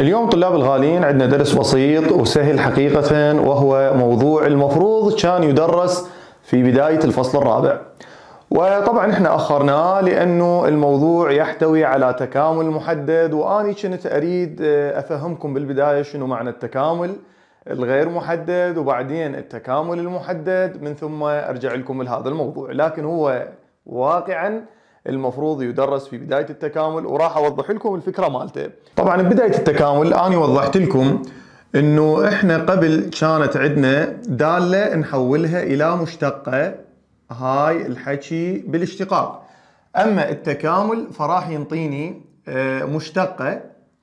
اليوم طلاب الغاليين عندنا درس بسيط وسهل حقيقة وهو موضوع المفروض كان يدرس في بداية الفصل الرابع وطبعا احنا اخرناه لانه الموضوع يحتوي على تكامل محدد واني كنت اريد آه، افهمكم بالبدايه شنو معنى التكامل الغير محدد وبعدين التكامل المحدد من ثم ارجع لكم لهذا الموضوع لكن هو واقعا المفروض يدرس في بدايه التكامل وراح اوضح لكم الفكره مالته. طبعا بدايه التكامل أنا وضحت لكم انه احنا قبل كانت عندنا داله نحولها الى مشتقه هاي الحكي بالاشتقاق. اما التكامل فراح ينطيني آه، مشتقه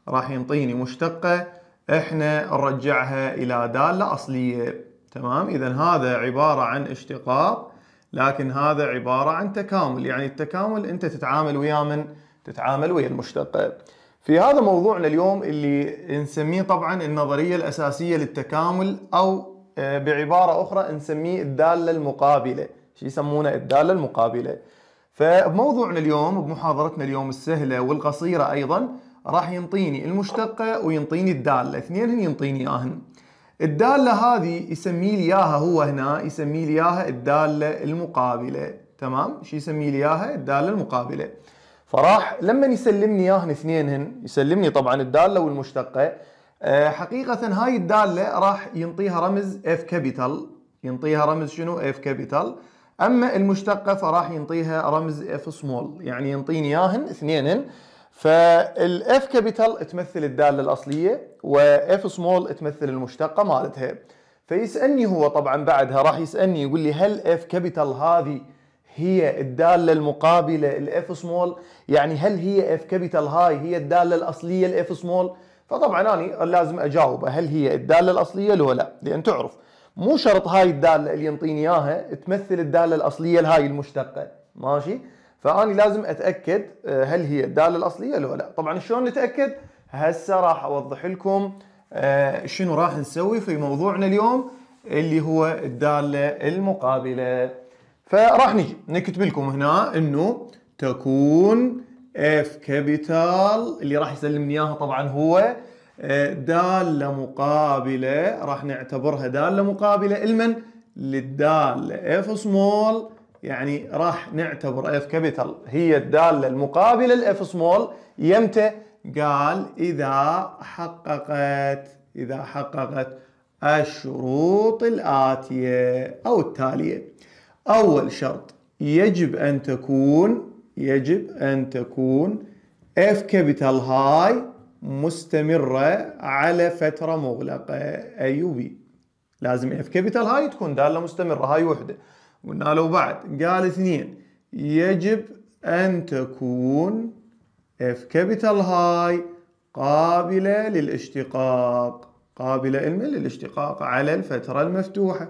راح ينطيني مشتقه احنا نرجعها الى داله اصليه تمام اذا هذا عباره عن اشتقاق لكن هذا عبارة عن تكامل يعني التكامل أنت تتعامل ويا من تتعامل ويا المشتقة في هذا موضوعنا اليوم اللي نسميه طبعا النظرية الأساسية للتكامل أو آه، بعبارة أخرى نسميه الدالة المقابلة شو يسمونه الدالة المقابلة فموضوعنا اليوم بمحاضرتنا اليوم السهلة والقصيرة أيضا راح ينطيني المشتقة وينطيني الدالة اثنين ينطيني آهن الدالة هذه يسمي لي إياها هو هنا يسمي لي إياها الدالة المقابلة تمام شو يسمي لي إياها الدالة المقابلة فراح لما يسلمني إياهن اثنينهن يسلمني طبعا الدالة والمشتقة أه حقيقة هاي الدالة راح ينطيها رمز اف كابيتال ينطيها رمز شنو اف كابيتال أما المشتقة فراح ينطيها رمز اف سمول يعني ينطيني إياهن اثنينهن فالاف كابيتال تمثل الداله الاصليه واف سمول تمثل المشتقه مالتها فيسالني هو طبعا بعدها راح يسالني يقول لي هل اف كابيتال هذه هي الداله المقابله الاف سمول يعني هل هي اف كابيتال هاي هي الداله الاصليه الاف سمول فطبعا انا لازم اجاوبه هل هي الداله الاصليه لو لا لان تعرف مو شرط هاي الداله اللي ينطيني اياها تمثل الداله الاصليه لهاي المشتقه ماشي فاني لازم اتاكد آه، هل هي الداله الاصليه لو لا طبعا شلون نتاكد هسه راح اوضح لكم آه، شنو راح نسوي في موضوعنا اليوم اللي هو الداله المقابله فراح نجي نكتب لكم هنا انه تكون اف كابيتال اللي راح يسلمني اياها طبعا هو آه، داله مقابله راح نعتبرها داله مقابله لمن للداله اف سمول يعني راح نعتبر اف كابيتال هي الداله المقابله لاف سمول يمتى؟ قال اذا حققت اذا حققت الشروط الاتيه او التاليه اول شرط يجب ان تكون يجب ان تكون اف كابيتال هاي مستمره على فتره مغلقه اي يو بي لازم اف كابيتال هاي تكون داله مستمره هاي وحده قلنا لو بعد قال اثنين يجب أن تكون اف كابيتال هاي قابلة للاشتقاق قابلة إلما للاشتقاق على الفترة المفتوحة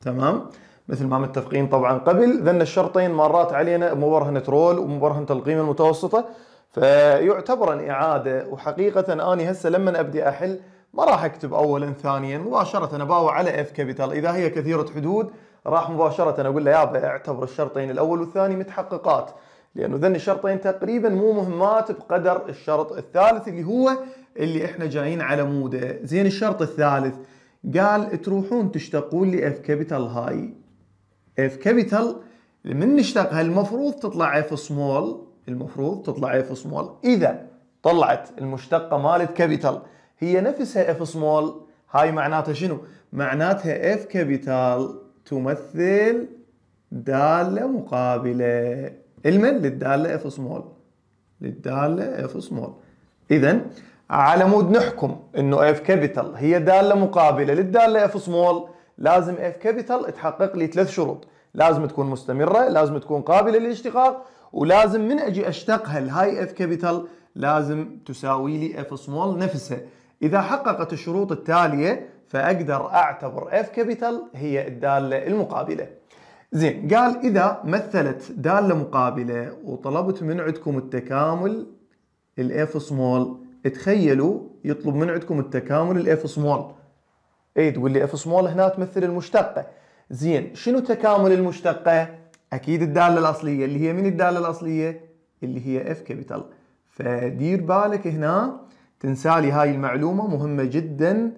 تمام؟ مثل ما متفقين طبعا قبل ذن الشرطين مرات علينا مبرهنة رول ومبرهنة القيمة المتوسطة فيعتبر إعادة وحقيقة أني هسه لما أبدي أحل ما راح أكتب أولا ثانيا مباشرة باوع على اف كابيتال إذا هي كثيرة حدود راح مباشره اقول له يابا اعتبر الشرطين الاول والثاني متحققات لانه ذن الشرطين تقريبا مو مهمات بقدر الشرط الثالث اللي هو اللي احنا جايين على موده زين الشرط الثالث قال تروحون تشتقون لي F كابيتال هاي اف كابيتال من نشتقها المفروض تطلع اف سمول المفروض تطلع اف سمول اذا طلعت المشتقه مالت كابيتال هي نفسها اف سمول هاي معناتها شنو معناتها اف كابيتال تمثل دالة مقابلة المن للدالة اف سمول للدالة اف سمول إذا على مود نحكم انه اف كابيتال هي دالة مقابلة للدالة اف سمول لازم اف كابيتال تحقق لي ثلاث شروط لازم تكون مستمرة لازم تكون قابلة للاشتقاق ولازم من اجي اشتقها الهاي اف كابيتال لازم تساوي لي اف سمول نفسها إذا حققت الشروط التالية فأقدر أعتبر اف كابيتال هي الدالة المقابلة زين قال إذا مثلت دالة مقابلة وطلبت من عندكم التكامل الإف سمول تخيلوا يطلب من عندكم التكامل الاف سمول اي تقول لي اف سمول هنا تمثل المشتقه زين شنو تكامل المشتقه اكيد الداله الاصليه اللي هي من الداله الاصليه اللي هي اف كابيتال فدير بالك هنا تنسالي هاي المعلومه مهمه جدا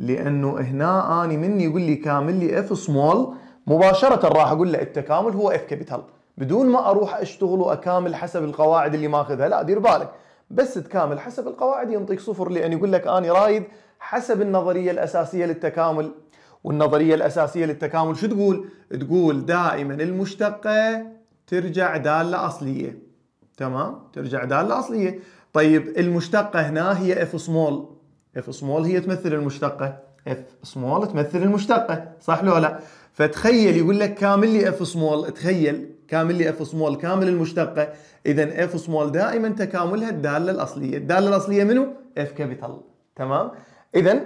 لانه هنا اني مني يقول لي كامل لي اف سمول مباشره راح اقول له التكامل هو اف كابيتال بدون ما اروح اشتغل واكامل حسب القواعد اللي ماخذها لا دير بالك بس تكامل حسب القواعد ينطيك صفر لان يقول لك اني رايد حسب النظريه الاساسيه للتكامل والنظريه الاساسيه للتكامل شو تقول؟ تقول دائما المشتقه ترجع داله اصليه تمام؟ ترجع داله اصليه طيب المشتقه هنا هي اف سمول اف سمول هي تمثل المشتقه اف سمول تمثل المشتقه صح لو لا فتخيل يقول لك كامل لي اف سمول تخيل كامل لي اف سمول كامل المشتقه اذا اف سمول دائما تكاملها الداله الاصليه الداله الاصليه منو اف كابيتال تمام اذا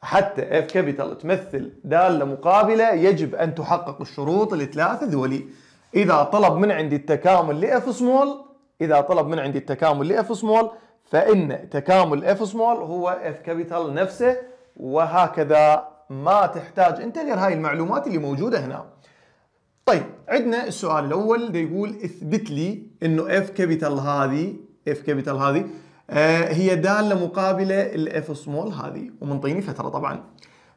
حتى اف كابيتال تمثل داله مقابله يجب ان تحقق الشروط الثلاثه ذولي اذا طلب من عندي التكامل لاف سمول اذا طلب من عندي التكامل لاف سمول فإن تكامل اف سمول هو اف كابيتال نفسه وهكذا ما تحتاج انت غير هاي المعلومات اللي موجودة هنا طيب عندنا السؤال الأول ده يقول اثبت لي انه اف كابيتال هذه اف كابيتال هذه آه هي دالة مقابلة الاف سمول هذه ومنطيني فترة طبعا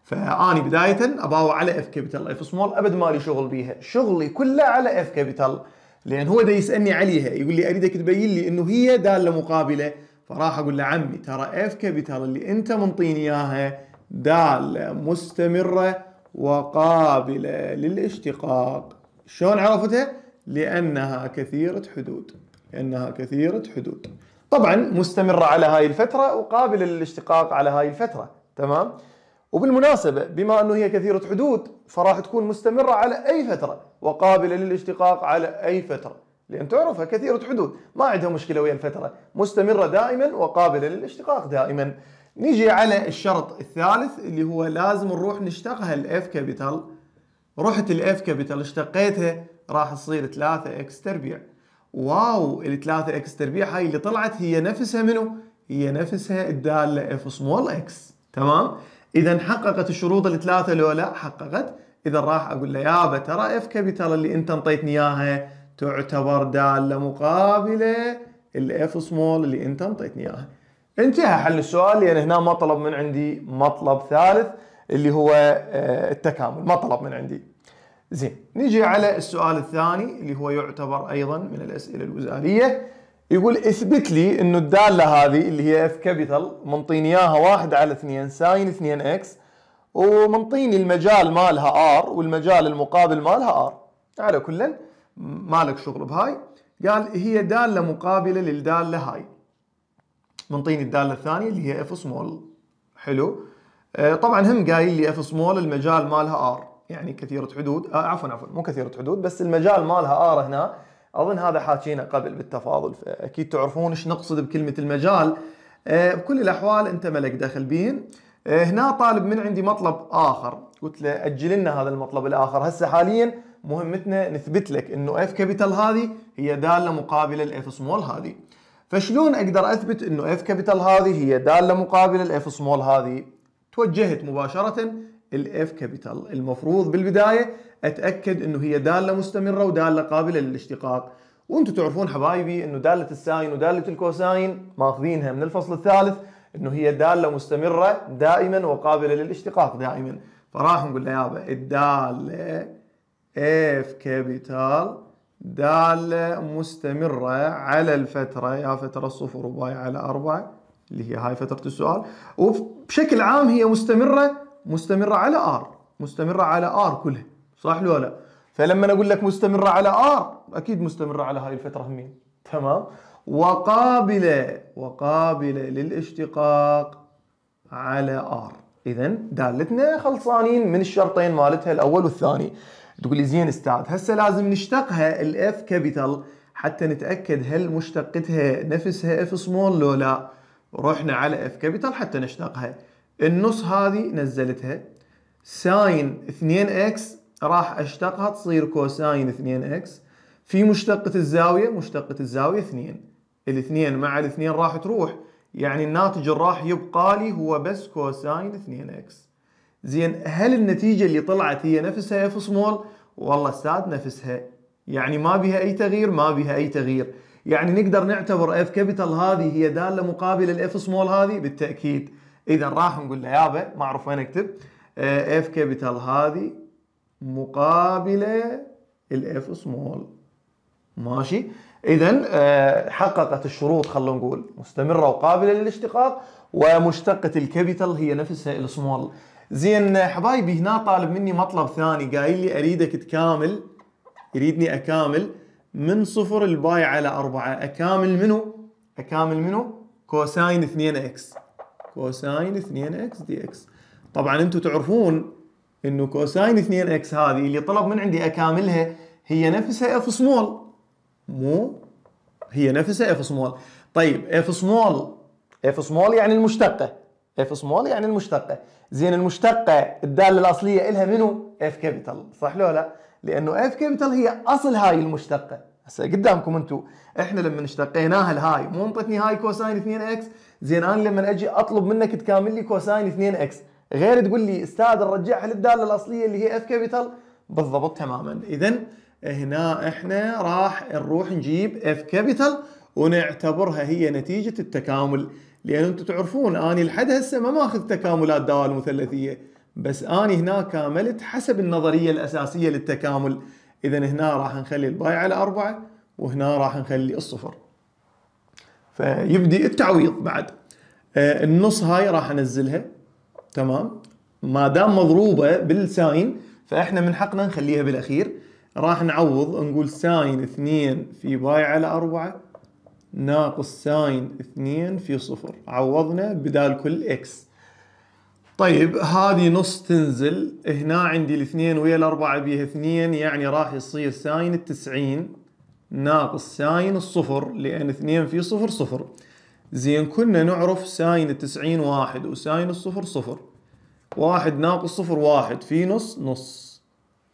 فاني بداية اباوع على اف كابيتال اف سمول ابد لي شغل بيها شغلي كله على اف كابيتال لان هو ده يسالني عليها يقول لي اريدك تبين لي انه هي داله مقابله فراح اقول له عمي ترى اف كابيتال اللي انت منطيني اياها داله مستمره وقابله للاشتقاق شلون عرفتها لانها كثيره حدود لانها كثيره حدود طبعا مستمره على هاي الفتره وقابله للاشتقاق على هاي الفتره تمام وبالمناسبة بما أنه هي كثيرة حدود فراح تكون مستمرة على أي فترة وقابلة للاشتقاق على أي فترة لأن تعرفها كثيرة حدود ما عندها مشكلة ويا الفترة مستمرة دائما وقابلة للاشتقاق دائما نيجي على الشرط الثالث اللي هو لازم نروح نشتقها الاف كابيتال رحت الاف كابيتال اشتقيتها راح تصير 3 اكس تربيع واو ال 3 اكس تربيع هاي اللي طلعت هي نفسها منو؟ هي نفسها الداله اف سمول اكس تمام؟ اذا حققت الشروط الثلاثه لولا حققت اذا راح اقول له يابا ترى اف كابيتال اللي انت انطيتني اياها تعتبر داله مقابله الاف سمول اللي انت انطيتني اياها. انتهى حل السؤال لان يعني هنا مطلب من عندي مطلب ثالث اللي هو آه، التكامل مطلب من عندي. زين نجي على السؤال الثاني اللي هو يعتبر ايضا من الاسئله الوزاريه يقول اثبت لي انه الداله هذه اللي هي اف كابيتال منطيني اياها 1 على 2 ساين 2 اكس ومنطيني المجال مالها ار والمجال المقابل مالها ار على كل مالك شغل بهاي قال هي داله مقابله للداله هاي منطيني الداله الثانيه اللي هي اف سمول حلو آه، طبعا هم قايل لي اف سمول المجال مالها ار يعني كثيره حدود آه عفوا عفوا مو كثيره حدود بس المجال مالها ار هنا اظن هذا حاكينا قبل بالتفاضل فاكيد تعرفون ايش نقصد بكلمه المجال آه بكل الاحوال انت ملك دخل بين آه هنا طالب من عندي مطلب اخر قلت له اجل لنا هذا المطلب الاخر هسه حاليا مهمتنا نثبت لك انه اف كابيتال هذه هي داله مقابله الاف سمول هذه فشلون اقدر اثبت انه اف كابيتال هذه هي داله مقابله الاف سمول هذه توجهت مباشره الاف كابيتال المفروض بالبدايه اتاكد انه هي داله مستمره وداله قابله للاشتقاق وانتم تعرفون حبايبي انه داله الساين وداله الكوساين ماخذينها من الفصل الثالث انه هي داله مستمره دائما وقابله للاشتقاق دائما فراح نقول له يابا الداله اف كابيتال دالة مستمرة على الفترة يا فترة صفر وباي على أربعة اللي هي هاي فترة السؤال وبشكل عام هي مستمرة مستمرة على ار مستمرة على ار كلها صح لو لا فلما أقول لك مستمرة على ار أكيد مستمرة على هاي الفترة همين تمام وقابلة وقابلة للاشتقاق على ار إذا دالتنا خلصانين من الشرطين مالتها الأول والثاني تقول لي زين استاذ هسه لازم نشتقها الاف كابيتال حتى نتاكد هل مشتقتها نفسها اف سمول لو لا رحنا على اف كابيتال حتى نشتقها النص هذه نزلتها ساين 2 اكس راح اشتقها تصير كوساين 2 اكس في مشتقة الزاوية مشتقة الزاوية 2 الاثنين مع الاثنين راح تروح يعني الناتج اللي راح يبقى لي هو بس كوساين 2 اكس زين هل النتيجه اللي طلعت هي نفسها اف سمول والله استاذ نفسها يعني ما بها اي تغيير ما بها اي تغيير يعني نقدر نعتبر اف كابيتال هذه هي داله مقابله الاف سمول هذه بالتاكيد اذا راح نقول له يابا ما اعرف وين اكتب اف آه، كابيتال هذه مقابله الاف سمول ماشي اذا آه، حققت الشروط خلونا نقول مستمره وقابله للاشتقاق ومشتقه الكابيتال هي نفسها السمول زين حبايبي هنا طالب مني مطلب ثاني قايل لي اريدك تكامل يريدني اكامل من صفر الباي على أربعة اكامل منو؟ اكامل منو؟ كوساين 2 اكس كوساين 2 اكس دي اكس طبعا انتم تعرفون انه كوساين 2 اكس هذه اللي طلب من عندي اكاملها هي نفسها اف سمول مو هي نفسها اف سمول طيب اف سمول اف سمول يعني المشتقه اف سمول يعني المشتقه زين المشتقه الداله الاصليه الها منو اف كابيتال صح لو لا لانه اف كابيتال هي اصل هاي المشتقه هسه قدامكم انتم احنا لما اشتقيناها لهاي مو انطتني هاي كوساين 2 اكس زين انا لما اجي اطلب منك تكامل لي كوساين 2 اكس غير تقول لي استاذ نرجعها للداله الاصليه اللي هي اف كابيتال بالضبط تماما اذا هنا احنا راح نروح نجيب اف كابيتال ونعتبرها هي نتيجه التكامل لان انتم تعرفون اني لحد هسه ما ماخذ تكاملات دوال مثلثيه بس اني هنا كاملت حسب النظريه الاساسيه للتكامل اذا هنا راح نخلي الباي على أربعة وهنا راح نخلي الصفر فيبدي التعويض بعد آه، النص هاي راح انزلها تمام ما دام مضروبه بالساين فاحنا من حقنا نخليها بالاخير راح نعوض نقول ساين 2 في باي على 4 ناقص ساين 2 في صفر عوضنا بدال كل اكس طيب هذه نص تنزل هنا عندي الاثنين ويا الاربعة بيها اثنين يعني راح يصير ساين التسعين ناقص ساين الصفر لان اثنين في صفر صفر زين كنا نعرف ساين التسعين واحد وساين الصفر صفر واحد ناقص صفر واحد في نص نص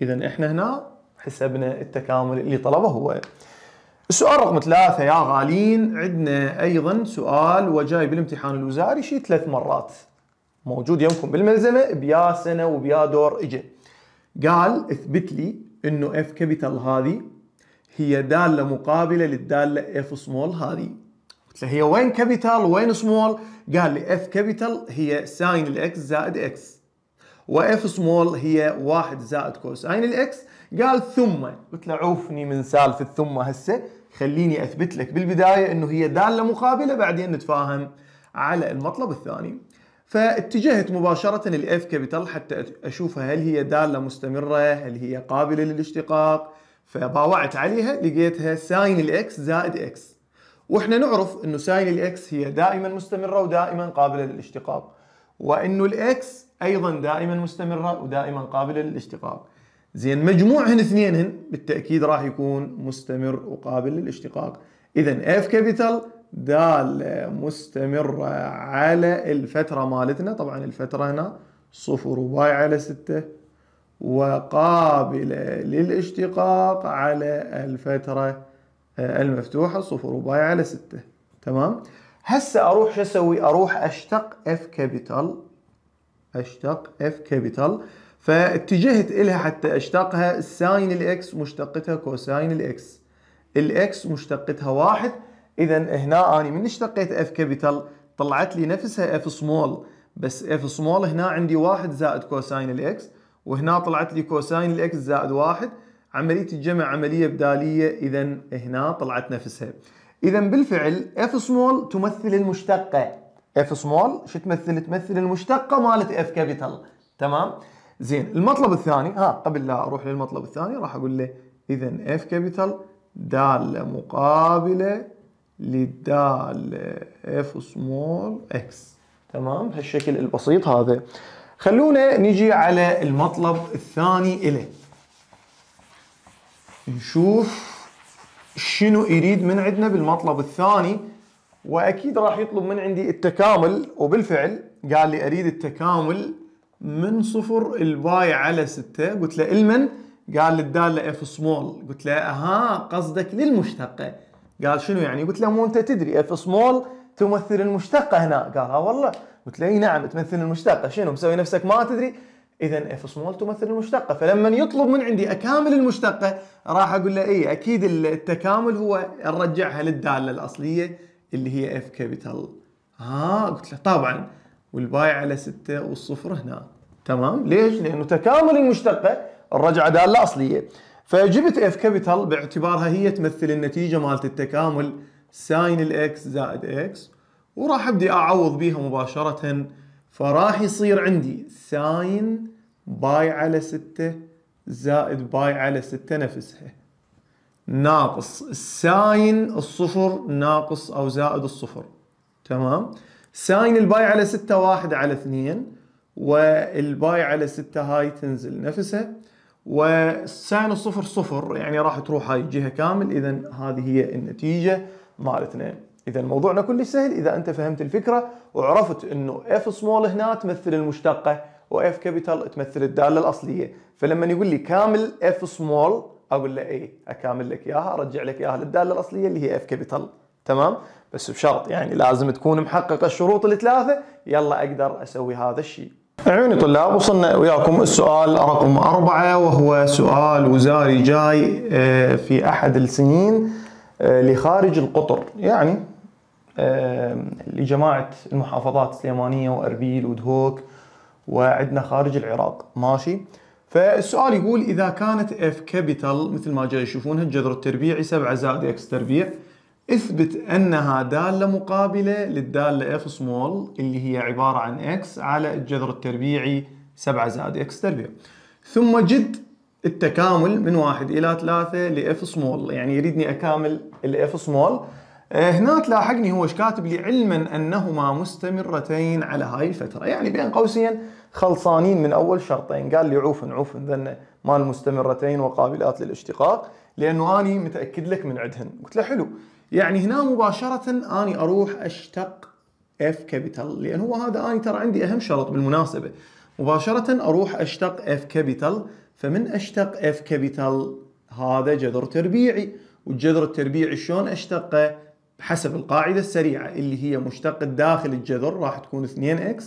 اذا احنا هنا حسبنا التكامل اللي طلبه هو السؤال رقم ثلاثة يا غالين عندنا أيضا سؤال وجاي بالامتحان الوزاري شي ثلاث مرات موجود يمكم بالملزمة بيا سنة وبيا دور إجا قال اثبت لي إنه اف كابيتال هذه هي دالة مقابلة للدالة اف سمول هذه قلت له هي وين كابيتال وين سمول قال لي اف كابيتال هي ساين الاكس زائد اكس واف سمول هي واحد زائد كوساين الاكس قال ثم قلت له عوفني من سالفة ثم هسه خليني اثبت لك بالبدايه انه هي داله مقابله بعدين نتفاهم على المطلب الثاني فاتجهت مباشره الاف كابيتال حتى اشوفها هل هي داله مستمره هل هي قابله للاشتقاق فباوعت عليها لقيتها ساين الاكس زائد اكس واحنا نعرف انه ساين الاكس هي دائما مستمره ودائما قابله للاشتقاق وانه الاكس ايضا دائما مستمره ودائما قابله للاشتقاق زين مجموعهن اثنينهن بالتاكيد راح يكون مستمر وقابل للاشتقاق اذا اف كابيتال دالة مستمرة على الفترة مالتنا طبعا الفترة هنا صفر وباي على ستة وقابلة للاشتقاق على الفترة آه، المفتوحة صفر وباي على ستة تمام هسه اروح شو اسوي اروح اشتق اف كابيتال اشتق اف كابيتال فاتجهت إلها حتى أشتقها ساين الإكس مشتقتها كوساين الإكس الإكس مشتقتها واحد إذا هنا أنا من اشتقيت اف كابيتال طلعت لي نفسها اف سمول بس اف سمول هنا عندي واحد زائد كوساين الإكس وهنا طلعت لي كوساين الإكس زائد واحد عملية الجمع عملية بدالية إذا هنا طلعت نفسها إذا بالفعل اف سمول تمثل المشتقة اف سمول شو تمثل؟ تمثل المشتقة مالت اف كابيتال تمام؟ زين المطلب الثاني ها قبل لا اروح للمطلب الثاني راح اقول له اذا اف كابيتال داله مقابله للداله اف سمول اكس تمام هالشكل البسيط هذا خلونا نجي على المطلب الثاني له نشوف شنو يريد من عندنا بالمطلب الثاني واكيد راح يطلب من عندي التكامل وبالفعل قال لي اريد التكامل من صفر الواي على 6 قلت له المن قال للداله اف سمول قلت له اها قصدك للمشتقه قال شنو يعني قلت له مو انت تدري اف سمول تمثل المشتقه هنا قال اه والله قلت له اي نعم تمثل المشتقه شنو مسوي نفسك ما تدري اذا اف سمول تمثل المشتقه فلما يطلب من عندي اكامل المشتقه راح اقول له اي اكيد التكامل هو نرجعها للداله الاصليه اللي هي اف كابيتال ها قلت له طبعا والباي على 6 والصفر هنا تمام ليش؟ لانه تكامل المشتقه الرجعه داله اصليه فجبت اف كابيتال باعتبارها هي تمثل النتيجه مالت التكامل ساين الاكس زائد اكس وراح ابدي اعوض بيها مباشره فراح يصير عندي ساين باي على 6 زائد باي على 6 نفسها ناقص ساين الصفر ناقص او زائد الصفر تمام؟ ساين الباي على 6 واحد على 2 والباي على 6 هاي تنزل نفسها وساين الصفر صفر يعني راح تروح هاي الجهه كامل اذا هذه هي النتيجه مالتنا اذا موضوعنا كلش سهل اذا انت فهمت الفكره وعرفت انه اف سمول هنا تمثل المشتقه واف كابيتال تمثل الداله الاصليه فلما يقول لي كامل اف سمول اقول له اي اكامل لك اياها ارجع لك اياها للداله الاصليه اللي هي اف كابيتال تمام بس بشرط يعني لازم تكون محقق الشروط الثلاثه يلا اقدر اسوي هذا الشيء عيوني طلاب وصلنا وياكم السؤال رقم أربعة وهو سؤال وزاري جاي آه، في أحد السنين آه، لخارج القطر يعني آه، لجماعة المحافظات السليمانية وأربيل ودهوك وعندنا خارج العراق ماشي فالسؤال يقول إذا كانت اف كابيتال مثل ما جاي يشوفونها الجذر التربيعي 7 زائد اكس تربيع اثبت انها دالة مقابلة للدالة اف سمول اللي هي عبارة عن اكس على الجذر التربيعي 7 زائد اكس تربيع ثم جد التكامل من واحد الى ثلاثة لاف سمول يعني يريدني اكامل الاف آه، سمول هنا تلاحقني هو ايش كاتب لي علما انهما مستمرتين على هاي الفتره يعني بين قوسين خلصانين من اول شرطين قال لي عوفن عوفن ذن مال مستمرتين وقابلات للاشتقاق لانه اني متاكد لك من عندهن قلت له حلو يعني هنا مباشرة أني أروح أشتق F كابيتال لأن هو هذا أني ترى عندي أهم شرط بالمناسبة مباشرة أروح أشتق F كابيتال فمن أشتق F كابيتال هذا جذر تربيعي والجذر التربيعي شلون أشتقه بحسب القاعدة السريعة اللي هي مشتقة داخل الجذر راح تكون 2x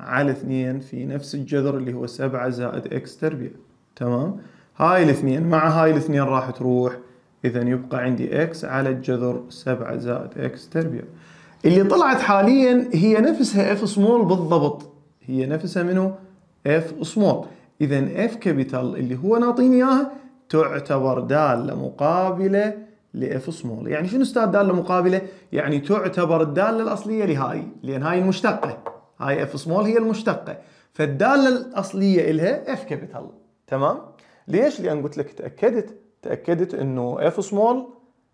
على 2 في نفس الجذر اللي هو 7 زائد x تربيع تمام هاي الاثنين مع هاي الاثنين راح تروح إذا يبقى عندي x على الجذر 7 زائد x تربيع اللي طلعت حاليا هي نفسها f small بالضبط هي نفسها منه f small إذا f كابيتال اللي هو ناطيني إياها تعتبر دالة مقابلة لإف سمول يعني شنو أستاذ دالة مقابلة؟ يعني تعتبر الدالة الأصلية لهاي لأن هاي المشتقة هاي إف سمول هي المشتقة فالدالة الأصلية إلها إف كابيتال تمام؟ ليش؟ لأن قلت لك تأكدت تاكدت انه اف سمول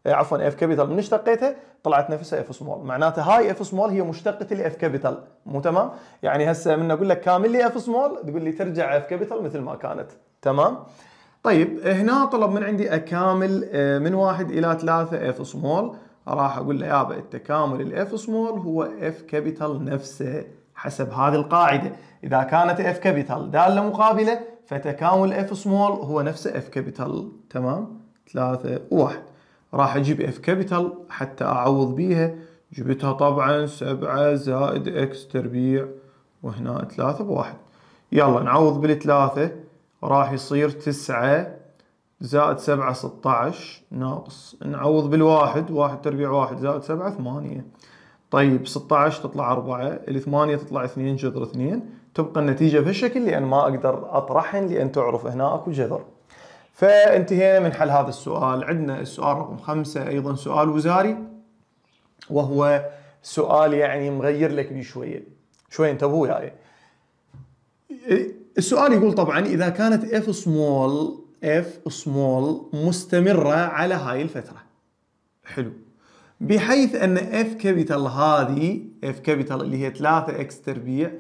عفوا اف كابيتال من اشتقيتها طلعت نفسها اف سمول معناته هاي اف سمول هي مشتقه لاف كابيتال مو تمام يعني هسه من اقول لك كامل لي اف سمول تقول لي ترجع اف كابيتال مثل ما كانت تمام طيب هنا طلب من عندي اكامل من واحد الى ثلاثة اف سمول راح اقول له يابا التكامل الاف سمول هو اف كابيتال نفسه حسب هذه القاعده اذا كانت اف كابيتال داله مقابله فتكامل اف سمول هو نفسه اف كابيتال تمام ثلاثة وواحد راح اجيب اف كابيتال حتى اعوض بيها جبتها طبعا سبعة زائد اكس تربيع وهنا ثلاثة بواحد يلا نعوض بالثلاثة راح يصير تسعة زائد سبعة ستاعش ناقص نعوض بالواحد واحد تربيع واحد زائد سبعة ثمانية طيب ستاعش تطلع أربعة الثمانية تطلع اثنين جذر اثنين تبقى النتيجة في الشكل لأن ما أقدر أطرحن لأن تعرف هنا أكو جذر فانتهينا من حل هذا السؤال عندنا السؤال رقم خمسة أيضا سؤال وزاري وهو سؤال يعني مغير لك بيه شوية شوية انتبهوا وياي يعني. السؤال يقول طبعا إذا كانت F small F small مستمرة على هاي الفترة حلو بحيث أن F capital هذه F capital اللي هي 3 x تربيع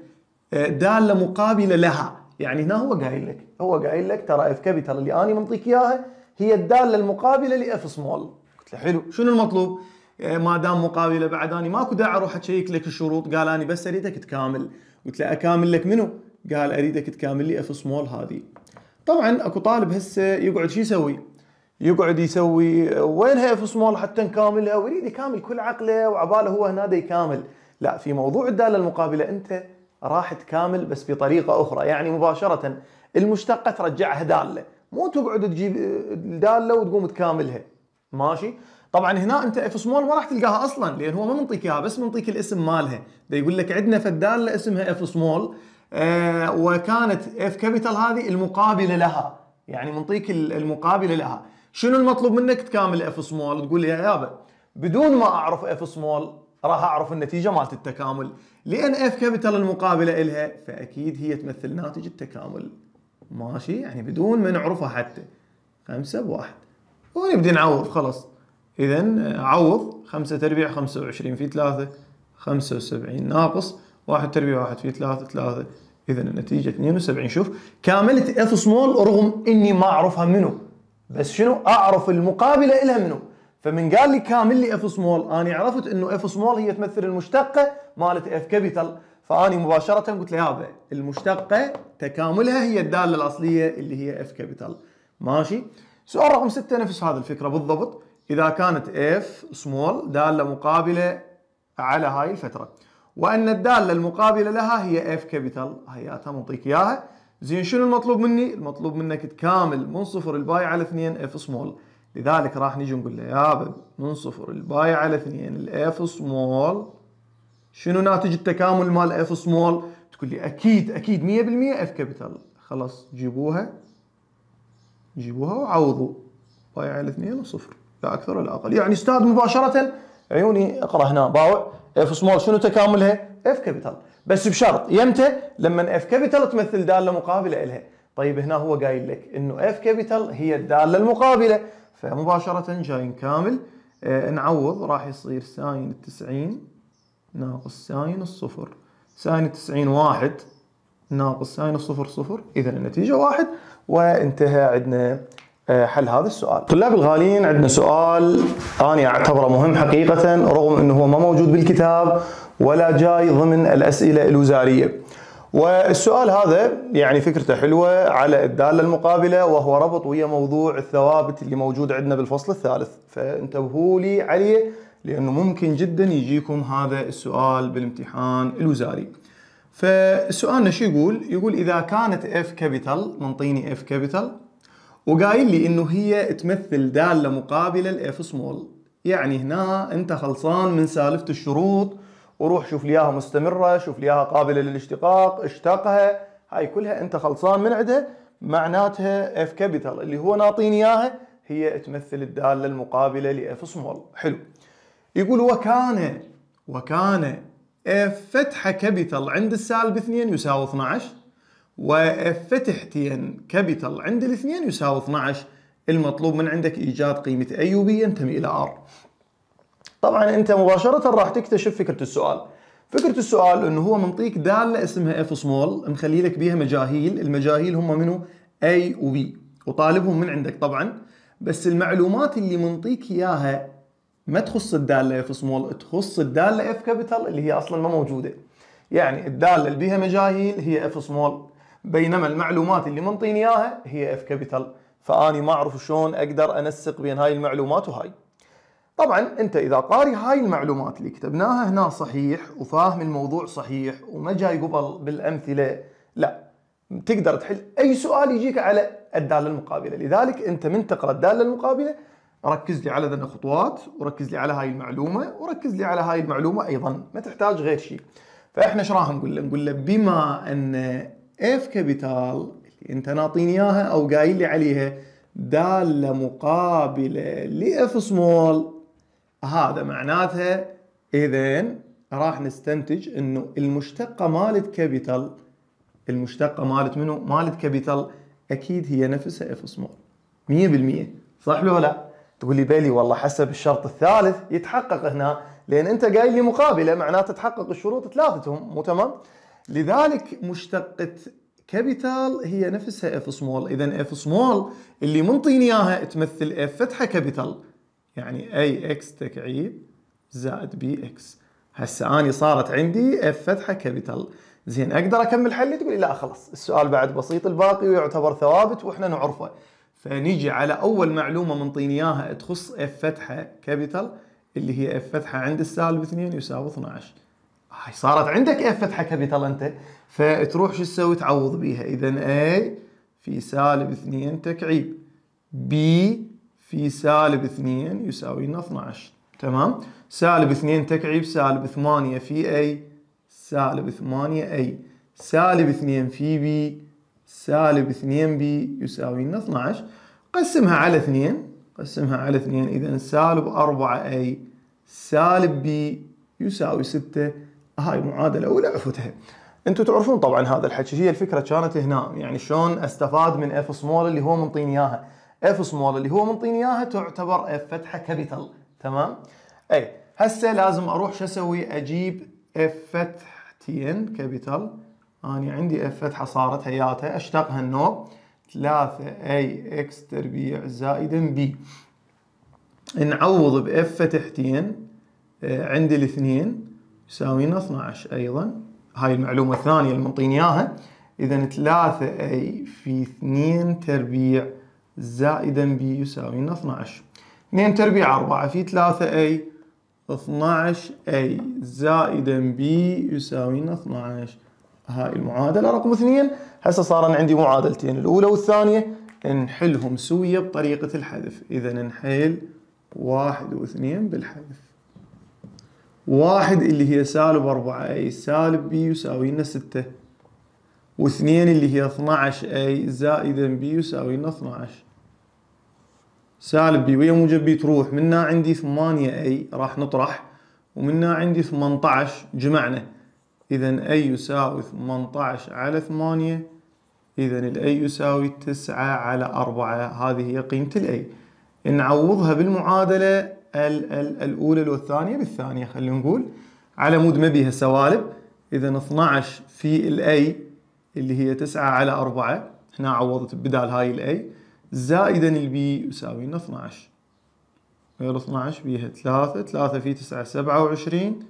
آه، داله مقابله لها يعني هنا هو قايل لك هو قايل لك ترى اف كابيتال اللي انا منطيك اياها هي الداله المقابله لاف سمول قلت له حلو شنو المطلوب آه، ما دام مقابله بعد اني ماكو داعي اروح اشيك لك الشروط قال اني بس اريدك تكامل قلت له اكامل لك منو قال اريدك تكامل لي اف سمول هذه طبعا اكو طالب هسه يقعد شو يسوي يقعد يسوي وينها اف سمول حتى نكاملها ويريد يكامل كل عقله وعباله هو هنا يكامل لا في موضوع الداله المقابله انت راحت كامل بس بطريقه اخرى يعني مباشره المشتقه ترجعها داله مو تقعد تجيب الداله وتقوم تكاملها ماشي طبعا هنا انت اف سمول ما راح تلقاها اصلا لان هو ما منطيك اياها بس منطيك الاسم مالها ده يقول لك عندنا فالداله اسمها اف سمول آه وكانت اف كابيتال هذه المقابله لها يعني منطيك المقابله لها شنو المطلوب منك تكامل اف سمول تقول لي يا يابا بدون ما اعرف اف سمول راح اعرف النتيجه مالت التكامل لان اف كابيتال المقابله لها فاكيد هي تمثل ناتج التكامل ماشي يعني بدون ما نعرفها حتى 5 ب 1 ونبدي نعوض خلاص اذا عوض 5 تربيع 25 في 3 75 ناقص 1 تربيع 1 في 3 3 اذا النتيجه 72 شوف كامله اف سمول رغم اني ما اعرفها منه بس شنو اعرف المقابله لها منه فمن قال لي كامل لي اف سمول انا عرفت انه اف سمول هي تمثل المشتقه مالت اف كابيتال فاني مباشره قلت له هذا المشتقه تكاملها هي الداله الاصليه اللي هي اف كابيتال ماشي سؤال رقم 6 نفس هذه الفكره بالضبط اذا كانت اف سمول داله مقابله على هاي الفتره وان الداله المقابله لها هي اف كابيتال هياتها منطيك اياها زين شنو المطلوب مني المطلوب منك تكامل من صفر الباي على 2 اف سمول لذلك راح نجي نقول له يابا من صفر الباي على اثنين الاف سمول شنو ناتج التكامل مال اف سمول؟ تقول لي اكيد اكيد 100% اف كابيتال خلاص جيبوها جيبوها وعوضوا باي على اثنين وصفر لا اكثر ولا اقل يعني استاذ مباشره عيوني اقرا هنا باوع اف سمول شنو تكاملها؟ اف كابيتال بس بشرط يمتى؟ لما اف كابيتال تمثل داله مقابله لها طيب هنا هو قايل لك انه اف كابيتال هي الداله المقابله فمباشرة جايين كامل آه، نعوض راح يصير ساين التسعين ناقص ساين الصفر ساين التسعين واحد ناقص ساين الصفر صفر إذا النتيجة واحد وانتهى عندنا آه، حل هذا السؤال طلاب الغاليين عندنا سؤال أنا أعتبره مهم حقيقة رغم أنه هو ما موجود بالكتاب ولا جاي ضمن الأسئلة الوزارية والسؤال هذا يعني فكرته حلوة على الدالة المقابلة وهو ربط ويا موضوع الثوابت اللي موجود عندنا بالفصل الثالث فانتبهوا لي عليه لأنه ممكن جدا يجيكم هذا السؤال بالامتحان الوزاري فسؤالنا شو يقول؟ يقول إذا كانت F كابيتال منطيني F كابيتال وقايل لي إنه هي تمثل دالة مقابلة ل F سمول يعني هنا أنت خلصان من سالفة الشروط وروح شوف لي اياها مستمره شوف لي اياها قابله للاشتقاق اشتقها هاي كلها انت خلصان من عندها معناتها اف كابيتال اللي هو ناطيني اياها هي تمثل الداله المقابله لاف سمول حلو يقول وكان وكان اف فتحه كابيتال عند السالب 2 يساوي 12 واف فتحتين كابيتال عند الاثنين يساوي 12 المطلوب من عندك ايجاد قيمه ايوبيه ينتمي الى ار طبعا انت مباشره راح تكتشف فكره السؤال فكره السؤال انه هو منطيك داله اسمها اف سمول مخلي لك بيها مجاهيل المجاهيل هم منو اي وبي وطالبهم من عندك طبعا بس المعلومات اللي منطيك اياها ما تخص الداله اف سمول تخص الداله اف كابيتال اللي هي اصلا ما موجوده يعني الداله اللي بيها مجاهيل هي اف سمول بينما المعلومات اللي منطيني اياها هي اف كابيتال فاني ما اعرف شلون اقدر انسق بين هاي المعلومات وهاي طبعا انت اذا قاري هاي المعلومات اللي كتبناها هنا صحيح وفاهم الموضوع صحيح وما جاي قبل بالامثله لا تقدر تحل اي سؤال يجيك على الداله المقابله لذلك انت من تقرا الداله المقابله ركز لي على ذن الخطوات وركز لي على هاي المعلومه وركز لي على هاي المعلومه ايضا ما تحتاج غير شيء فاحنا ايش راح نقول له نقول له بما ان اف كابيتال اللي انت ناطيني اياها او قايل لي عليها داله مقابله لاف سمول هذا معناته اذا راح نستنتج انه المشتقه مالت كابيتال المشتقه مالت منو؟ مالت كابيتال اكيد هي نفسها اف سمول 100% صح لو لا؟ تقول لي بيلي والله حسب الشرط الثالث يتحقق هنا لان انت قايل لي مقابله معناته تحقق الشروط ثلاثتهم مو تمام؟ لذلك مشتقه كابيتال هي نفسها اف سمول اذا اف سمول اللي منطيني اياها تمثل اف فتحه كابيتال يعني اي اكس تكعيب زائد بي اكس هسه اني صارت عندي اف فتحه كابيتال زين اقدر اكمل حلي لي لا خلاص السؤال بعد بسيط الباقي ويعتبر ثوابت واحنا نعرفه فنيجي على اول معلومه منطيني اياها تخص اف فتحه كابيتال اللي هي اف فتحه عند السالب 2 يساوي 12 هاي صارت عندك اف فتحه كابيتال انت فتروح شو تسوي تعوض بيها اذا اي في سالب 2 تكعيب بي في سالب 2 يساوي لنا 12 تمام سالب 2 تكعيب سالب 8 في A سالب 8 A سالب 2 في B سالب 2 B يساوي لنا 12 قسمها على 2 قسمها على 2 إذا سالب 4 A سالب B يساوي 6 هاي معادلة أولى عفوتها انتم تعرفون طبعا هذا الحكي هي الفكره كانت هنا يعني شلون استفاد من اف سمول اللي هو منطيني اياها اف سمول اللي هو منطيني اياها تعتبر اف فتحه كابيتال تمام اي هسه لازم اروح شو اسوي اجيب اف فتحتين كابيتال اني عندي اف فتحه صارت هياتها اشتقها هالنوع 3 اي اكس تربيع زائدا بي نعوض باف فتحتين تي آه، عندي الاثنين يساوينا 12 ايضا هاي المعلومه الثانيه اللي منطيني اياها اذا 3 اي في 2 تربيع زائدا ب يساوي لنا 12 2 تربيع 4 في 3 a 12 a زائدا ب يساوي لنا 12 هاي المعادلة رقم 2 هسه صار عندي معادلتين الأولى والثانية نحلهم سوية بطريقة الحذف إذا نحل واحد واثنين بالحذف واحد اللي هي سالب أربعة أي سالب بي يساوي لنا ستة واثنين اللي هي 12 أي زائدا بي يساوي لنا 12 سالب بي ويا موجب بي تروح منا عندي 8 اي راح نطرح ومنا عندي 18 جمعنا اذا اي يساوي 18 على 8 اذا الاي يساوي 9 على 4 هذه هي قيمة الاي نعوضها بالمعادلة ال ال الاولى والثانية بالثانية خلينا نقول على مود ما بيها سوالب اذا 12 في الاي اللي هي 9 على 4 هنا عوضت بدال هاي الاي زائدا البي يساوي لنا 12 غير 12 بيها 3 3 في 9 27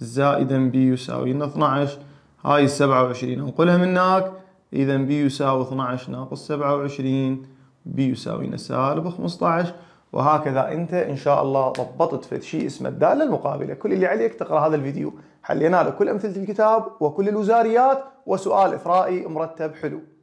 زائدا بي يساوي لنا 12 هاي 27 انقلها من هناك اذا بي يساوي 12 ناقص 27 بي يساوي لنا سالب 15 وهكذا انت ان شاء الله ضبطت في شيء اسمه الداله المقابله كل اللي عليك تقرا هذا الفيديو حلينا له كل امثله الكتاب وكل الوزاريات وسؤال اثرائي مرتب حلو